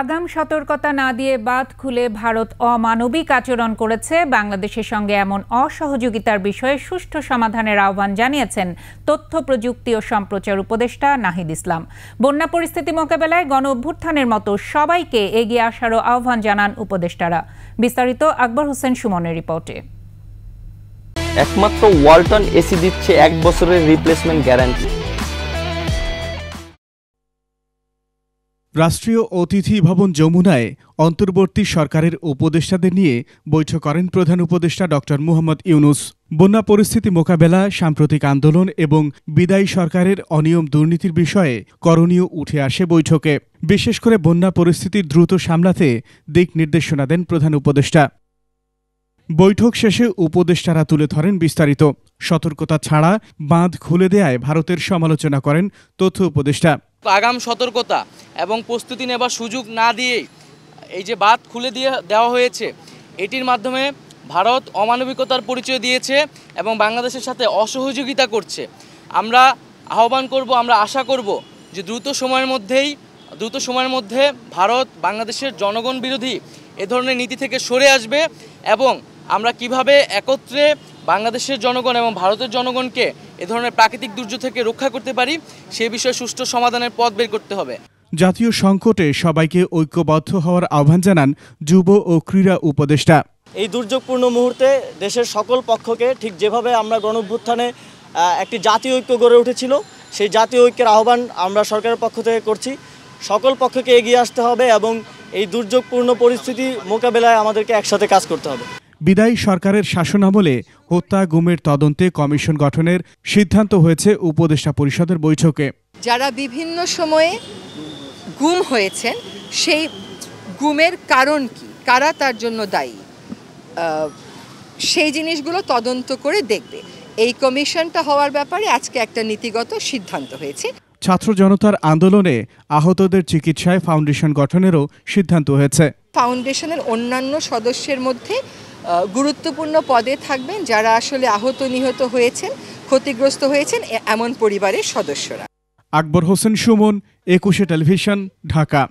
আগাম সতর্কতা না দিয়ে বাদ খুলে ভারত অমানবিক আচরণ করেছে বাংলাদেশের সঙ্গে এমন অসহযোগিতার বিষয়ে সুষ্ঠু সমাধানের আহ্বান জানিয়েছেন তথ্য প্রযুক্তি ও সম্প্রচার উপদেষ্টা নাহিদ ইসলাম বন্যা পরিস্থিতি মোকাবেলায় গণ অভ্যুত্থানের মতো সবাইকে এগিয়ে আসারও আহ্বান জানান উপদেষ্টারা বিস্তারিত আকবর হোসেন সুমনের রিপোর্টে একমাত্র ওয়ালটন এসি দিচ্ছে এক বছরের রিপ্লেসমেন্ট গ্যারান্টি রাষ্ট্রীয় অতিথি ভবন যমুনায় অন্তর্বর্তী সরকারের উপদেষ্টাদের নিয়ে বৈঠক করেন প্রধান উপদেষ্টা ড মুহম্মদ ইউনুস বন্যা পরিস্থিতি মোকাবেলা সাম্প্রতিক আন্দোলন এবং বিদায়ী সরকারের অনিয়ম দুর্নীতির বিষয়ে করণীয় উঠে আসে বৈঠকে বিশেষ করে বন্যা পরিস্থিতি দ্রুত সামলাতে দিক নির্দেশনা দেন প্রধান উপদেষ্টা বৈঠক শেষে উপদেষ্টারা তুলে ধরেন বিস্তারিত সতর্কতা ছাড়া বাঁধ খুলে দেয়ায় ভারতের সমালোচনা করেন তথ্য উপদেষ্টা আগাম সতর্কতা এবং প্রস্তুতি নেবার সুযোগ না দিয়েই এই যে বাদ খুলে দিয়ে দেওয়া হয়েছে এটির মাধ্যমে ভারত অমানবিকতার পরিচয় দিয়েছে এবং বাংলাদেশের সাথে অসহযোগিতা করছে আমরা আহ্বান করব আমরা আশা করব যে দ্রুত সময়ের মধ্যেই দ্রুত সময়ের মধ্যে ভারত বাংলাদেশের জনগণ বিরোধী এ ধরনের নীতি থেকে সরে আসবে এবং আমরা কিভাবে একত্রে বাংলাদেশের জনগণ এবং ভারতের জনগণকে এ ধরনের প্রাকৃতিক দুর্যোগ থেকে রক্ষা করতে পারি সে বিষয়ে সুষ্ঠু সমাধানের পথ বের করতে হবে জাতীয় সংকটে সবাইকে ঐক্যবদ্ধ হওয়ার আহ্বান জানান যুব ও ক্রীড়া উপদেষ্টা এই দুর্যোগপূর্ণ মুহূর্তে দেশের সকল পক্ষকে ঠিক যেভাবে আমরা গণভ্যুত্থানে একটি জাতীয় ঐক্য গড়ে উঠেছিল সেই জাতীয় ঐক্যের আহ্বান আমরা সরকারের পক্ষ থেকে করছি সকল পক্ষকে এগিয়ে আসতে হবে এবং এই দুর্যোগপূর্ণ পরিস্থিতি মোকাবেলায় আমাদেরকে একসাথে কাজ করতে হবে বিদায়ী সরকারের শাসনামলে হত্যা গুমের তদন্তে কমিশন গঠনের সিদ্ধান্ত হয়েছে উপদেষ্টা পরিষদের বৈঠকে যারা বিভিন্ন সময়ে গুম হয়েছেন সেই গুমের কারণ কি কারা তার জন্য দায়ী সেই জিনিসগুলো তদন্ত করে দেখবে এই কমিশনটা হওয়ার ব্যাপারে আজকে একটা নীতিগত সিদ্ধান্ত হয়েছে ছাত্র জনতার আন্দোলনে আহতদের চিকিৎসায় ফাউন্ডেশন গঠনেরও সিদ্ধান্ত হয়েছে ফাউন্ডেশনের অন্যান্য সদস্যের মধ্যে গুরুত্বপূর্ণ পদে থাকবেন যারা আসলে আহত নিহত হয়েছেন ক্ষতিগ্রস্ত হয়েছেন এমন পরিবারের সদস্যরা আকবর হোসেন সুমন একুশে টেলিভিশন ঢাকা